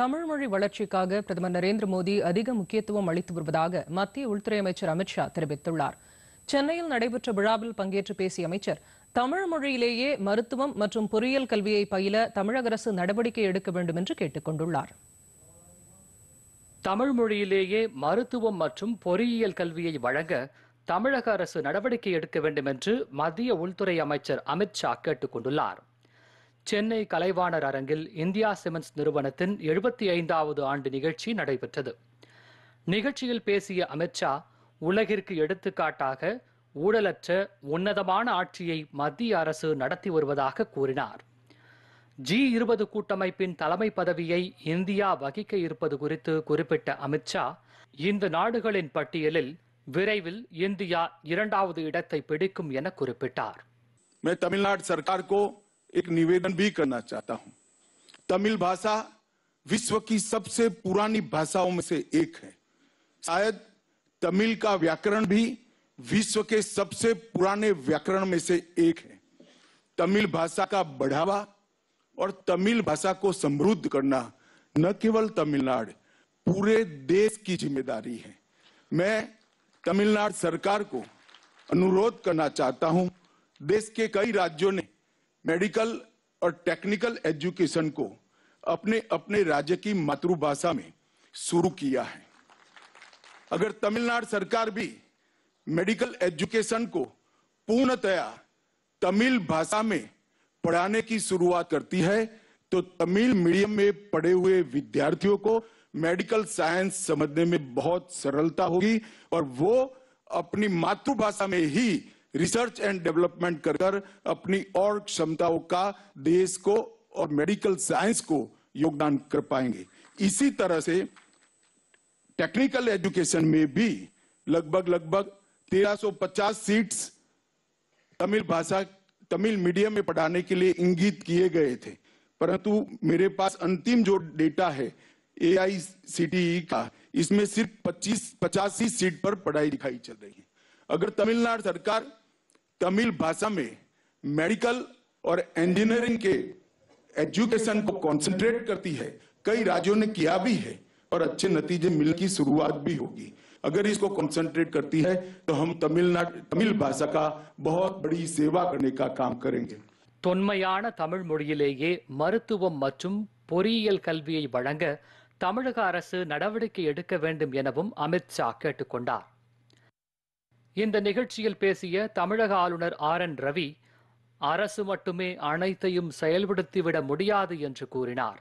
தமிழ் மொழி வளர்ச்சிக்காக பிரதமர் நரேந்திர மோடி அதிக முக்கியத்துவம் அளித்து வருவதாக மத்திய உள்துறை அமைச்சர் அமித்ஷா தெரிவித்துள்ளார் சென்னையில் நடைபெற்ற விழாவில் பங்கேற்று பேசிய அமைச்சர் தமிழ் மொழியிலேயே மருத்துவம் மற்றும் பொறியியல் கல்வியை பயில தமிழக அரசு நடவடிக்கை எடுக்க வேண்டும் என்று கேட்டுக் கொண்டுள்ளார் தமிழ் மொழியிலேயே மருத்துவம் மற்றும் பொறியியல் கல்வியை வழங்க தமிழக அரசு நடவடிக்கை எடுக்க வேண்டும் என்று மத்திய உள்துறை அமைச்சர் அமித்ஷா கேட்டுக் கொண்டுள்ளார் சென்னை கலைவாணர் அரங்கில் இந்தியா சிமெண்ட்ஸ் நிறுவனத்தின் எழுபத்தி ஐந்தாவது ஆண்டு நிகழ்ச்சி நடைபெற்றது நிகழ்ச்சியில் பேசிய அமித்ஷா உலகிற்கு எடுத்துக்காட்டாக ஊழலற்ற உன்னதமான ஆட்சியை மத்திய அரசு நடத்தி வருவதாக கூறினார் ஜி இருபது கூட்டமைப்பின் தலைமை பதவியை இந்தியா வகிக்க இருப்பது குறித்து குறிப்பிட்ட அமித்ஷா இந்த நாடுகளின் பட்டியலில் விரைவில் இந்தியா இரண்டாவது இடத்தை பிடிக்கும் என குறிப்பிட்டார் एक निवेदन भी करना चाहता हूं तमिल भाषा विश्व की सबसे पुरानी भाषाओं में से एक है शायद तमिल का व्याकरण भी विश्व के सबसे पुराने व्याकरण में से एक है तमिल भाषा का बढ़ावा और तमिल भाषा को समृद्ध करना न केवल तमिलनाडु पूरे देश की जिम्मेदारी है मैं तमिलनाडु सरकार को अनुरोध करना चाहता हूं देश के कई राज्यों ने मेडिकल और टेक्निकल एजुकेशन को अपने अपने राज्य की मातृभाषा में शुरू किया है अगर तमिलनाडु सरकार भी मेडिकल एजुकेशन को पूर्णतया तमिल भाषा में पढ़ाने की शुरुआत करती है तो तमिल मीडियम में पढ़े हुए विद्यार्थियों को मेडिकल साइंस समझने में बहुत सरलता होगी और वो अपनी मातृभाषा में ही रिसर्च एंड डेवलपमेंट कर कर अपनी और क्षमताओं का देश को और मेडिकल साइंस को योगदान कर पाएंगे इसी तरह से टेक्निकल एजुकेशन में भी लगभग लगभग 1350 सीट्स तमिल भाषा तमिल मीडियम में पढ़ाने के लिए इंगित किए गए थे परंतु मेरे पास अंतिम जो डेटा है ए e का इसमें सिर्फ 25 पचासी सीट पर पढ़ाई लिखाई चल रही है अगर तमिलनाडु सरकार तमिल भाषा में मेडिकल और इंजीनियरिंग के एजुकेशन को कंसंट्रेट करती है कई राज्यों ने किया भी है और अच्छे नतीजे मिलने की शुरुआत भी होगी अगर इसको कंसंट्रेट करती है तो हम तमिलनाडु तमिल भाषा का बहुत बड़ी सेवा करने का काम करेंगे தொன்மையான தமிழ் மொழியிலேயே மருத்துவம் மற்றும் பொறியியல் கல்வியை வழங்க தமிழக அரசு நடவடிக்கை எடுக்க வேண்டும் எனவும் அமித்ஷா கேட்டுக்கொண்டார் இந்த நிகழ்ச்சியில் பேசிய தமிழக ஆளுநர் ஆர் என் ரவி அரசு மட்டுமே அனைத்தையும் செயல்படுத்திவிட முடியாது என்று கூறினார்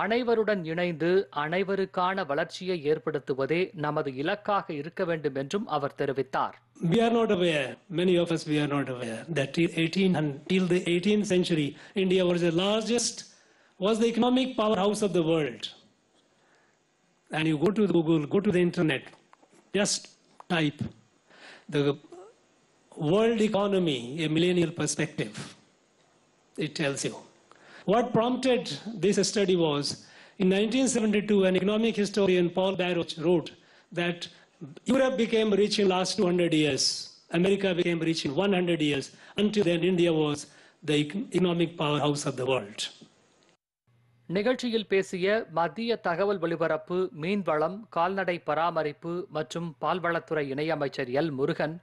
அனைவருடன் இணைந்து அனைவருக்கான வளர்ச்சியை ஏற்படுத்துவதே நமது இலக்காக இருக்க வேண்டும் என்றும் அவர் தெரிவித்தார் We are not aware, many of us, we are not aware that till, 18, until the 18th century, India was the largest, was the economic powerhouse of the world. And you go to Google, go to the internet, just type the world economy, a millennial perspective, it tells you. What prompted this study was, in 1972, an economic historian, Paul Baruch, wrote that Europe became rich in the last 200 years. America became rich in 100 years. Until then, India was the economic powerhouse of the world. நிகழ்ச்சியில் பேசிய மத்திய தகவல் ஒலிபரப்பு மீன்வளம் கால்நடை பராமரிப்பு மற்றும் பால்வளத்துறை இணையமைச்சர் எல் முருகன்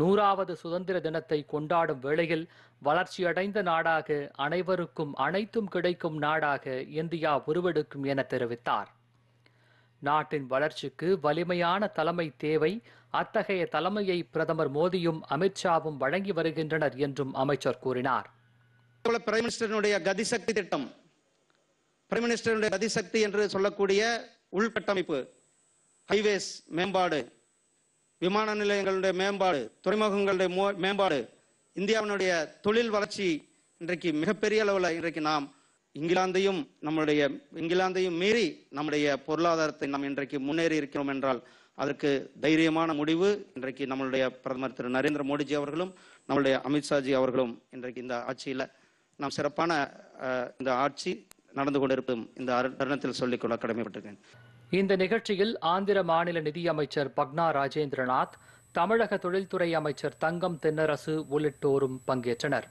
நூறாவது சுதந்திர தினத்தை கொண்டாடும் வேளையில் வளர்ச்சியடைந்த நாடாக அனைவருக்கும் அனைத்தும் கிடைக்கும் நாடாக இந்தியா உருவெடுக்கும் என தெரிவித்தார் நாட்டின் வளர்ச்சிக்கு வலிமையான தலைமை தேவை அத்தகைய தலைமையை பிரதமர் மோடியும் அமித்ஷாவும் வழங்கி வருகின்றனர் என்றும் அமைச்சர் கூறினார் பிரதமருடைய கதிசக்தி திட்டம் பிரைம் மினிஸ்டருடைய அதிசக்தி என்று சொல்லக்கூடிய உள்கட்டமைப்பு ஹைவேஸ் மேம்பாடு விமான நிலையங்களுடைய மேம்பாடு துறைமுகங்களுடைய மேம்பாடு இந்தியாவினுடைய தொழில் வளர்ச்சி இன்றைக்கு மிகப்பெரிய அளவில் இன்றைக்கு நாம் இங்கிலாந்தையும் நம்முடைய இங்கிலாந்தையும் மீறி நம்முடைய பொருளாதாரத்தை நாம் இன்றைக்கு முன்னேறி இருக்கிறோம் என்றால் அதற்கு தைரியமான முடிவு இன்றைக்கு நம்மளுடைய பிரதமர் திரு நரேந்திர மோடிஜி அவர்களும் நம்மளுடைய அமித்ஷாஜி அவர்களும் இன்றைக்கு இந்த ஆட்சியில் நாம் சிறப்பான இந்த ஆட்சி நடந்து கொண்டிருப்பதும் இந்த தருணத்தில் சொல்லிக்கொள்ள கடமைப்பட்டிருக்கேன் இந்த நிகழ்ச்சியில் ஆந்திர மாநில நிதியமைச்சர் பக்னா ராஜேந்திரநாத் தமிழக தொழில்துறை அமைச்சர் தங்கம் தென்னரசு உள்ளிட்டோரும் பங்கேற்றனர்